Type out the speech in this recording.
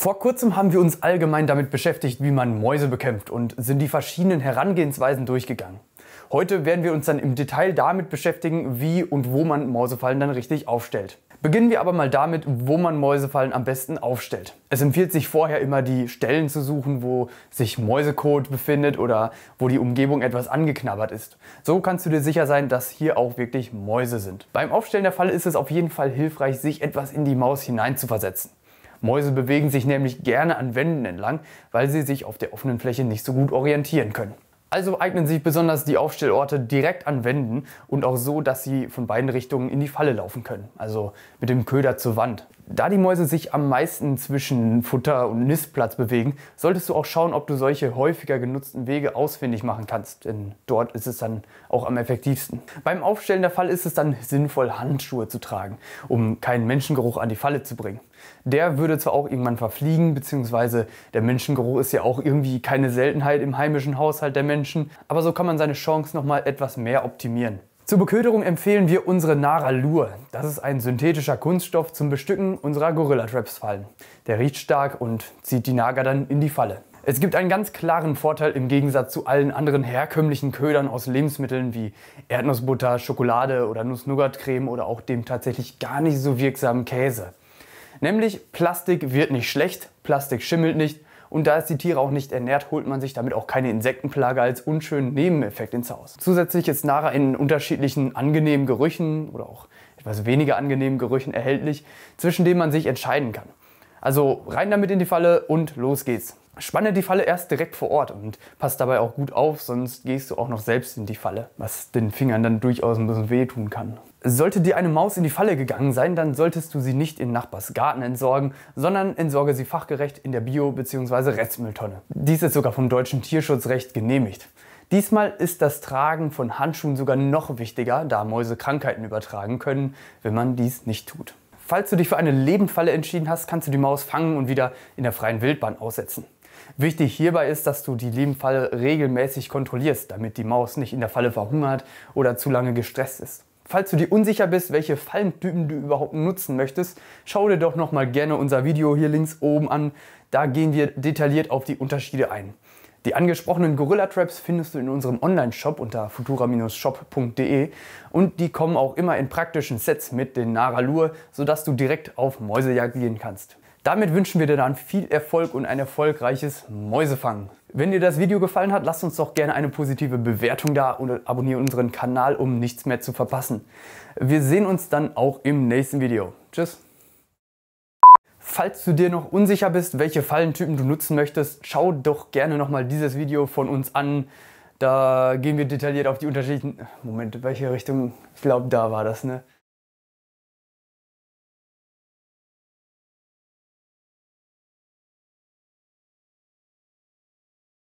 Vor kurzem haben wir uns allgemein damit beschäftigt, wie man Mäuse bekämpft und sind die verschiedenen Herangehensweisen durchgegangen. Heute werden wir uns dann im Detail damit beschäftigen, wie und wo man Mäusefallen dann richtig aufstellt. Beginnen wir aber mal damit, wo man Mäusefallen am besten aufstellt. Es empfiehlt sich vorher immer die Stellen zu suchen, wo sich Mäusekot befindet oder wo die Umgebung etwas angeknabbert ist. So kannst du dir sicher sein, dass hier auch wirklich Mäuse sind. Beim Aufstellen der Falle ist es auf jeden Fall hilfreich, sich etwas in die Maus hineinzuversetzen. Mäuse bewegen sich nämlich gerne an Wänden entlang, weil sie sich auf der offenen Fläche nicht so gut orientieren können. Also eignen sich besonders die Aufstellorte direkt an Wänden und auch so, dass sie von beiden Richtungen in die Falle laufen können, also mit dem Köder zur Wand. Da die Mäuse sich am meisten zwischen Futter und Nistplatz bewegen, solltest du auch schauen, ob du solche häufiger genutzten Wege ausfindig machen kannst, denn dort ist es dann auch am effektivsten. Beim Aufstellen der Falle ist es dann sinnvoll, Handschuhe zu tragen, um keinen Menschengeruch an die Falle zu bringen. Der würde zwar auch irgendwann verfliegen, beziehungsweise der Menschengeruch ist ja auch irgendwie keine Seltenheit im heimischen Haushalt der Menschen, aber so kann man seine Chance nochmal etwas mehr optimieren. Zur Beköderung empfehlen wir unsere Nara Naralur. Das ist ein synthetischer Kunststoff zum Bestücken unserer Gorilla Traps Fallen. Der riecht stark und zieht die Nager dann in die Falle. Es gibt einen ganz klaren Vorteil im Gegensatz zu allen anderen herkömmlichen Ködern aus Lebensmitteln wie Erdnussbutter, Schokolade oder Nuss-Nougat-Creme oder auch dem tatsächlich gar nicht so wirksamen Käse. Nämlich Plastik wird nicht schlecht, Plastik schimmelt nicht und da es die Tiere auch nicht ernährt, holt man sich damit auch keine Insektenplage als unschönen Nebeneffekt ins Haus. Zusätzlich ist Nara in unterschiedlichen angenehmen Gerüchen oder auch etwas weniger angenehmen Gerüchen erhältlich, zwischen denen man sich entscheiden kann. Also rein damit in die Falle und los geht's. Spanne die Falle erst direkt vor Ort und pass dabei auch gut auf, sonst gehst du auch noch selbst in die Falle, was den Fingern dann durchaus ein bisschen wehtun kann. Sollte dir eine Maus in die Falle gegangen sein, dann solltest du sie nicht in Nachbars Garten entsorgen, sondern entsorge sie fachgerecht in der Bio- bzw. Restmülltonne. Dies ist sogar vom deutschen Tierschutzrecht genehmigt. Diesmal ist das Tragen von Handschuhen sogar noch wichtiger, da Mäuse Krankheiten übertragen können, wenn man dies nicht tut. Falls du dich für eine Lebendfalle entschieden hast, kannst du die Maus fangen und wieder in der freien Wildbahn aussetzen. Wichtig hierbei ist, dass du die Lebendfalle regelmäßig kontrollierst, damit die Maus nicht in der Falle verhungert oder zu lange gestresst ist. Falls du dir unsicher bist, welche Fallentypen du überhaupt nutzen möchtest, schau dir doch nochmal gerne unser Video hier links oben an. Da gehen wir detailliert auf die Unterschiede ein. Die angesprochenen Gorilla Traps findest du in unserem Online-Shop unter futura-shop.de und die kommen auch immer in praktischen Sets mit den Nara Naralur, sodass du direkt auf Mäusejagd gehen kannst. Damit wünschen wir dir dann viel Erfolg und ein erfolgreiches Mäusefangen. Wenn dir das Video gefallen hat, lass uns doch gerne eine positive Bewertung da und abonniere unseren Kanal, um nichts mehr zu verpassen. Wir sehen uns dann auch im nächsten Video. Tschüss! Falls du dir noch unsicher bist, welche Fallentypen du nutzen möchtest, schau doch gerne nochmal dieses Video von uns an. Da gehen wir detailliert auf die unterschiedlichen... Moment, welche Richtung? Ich glaube, da war das, ne?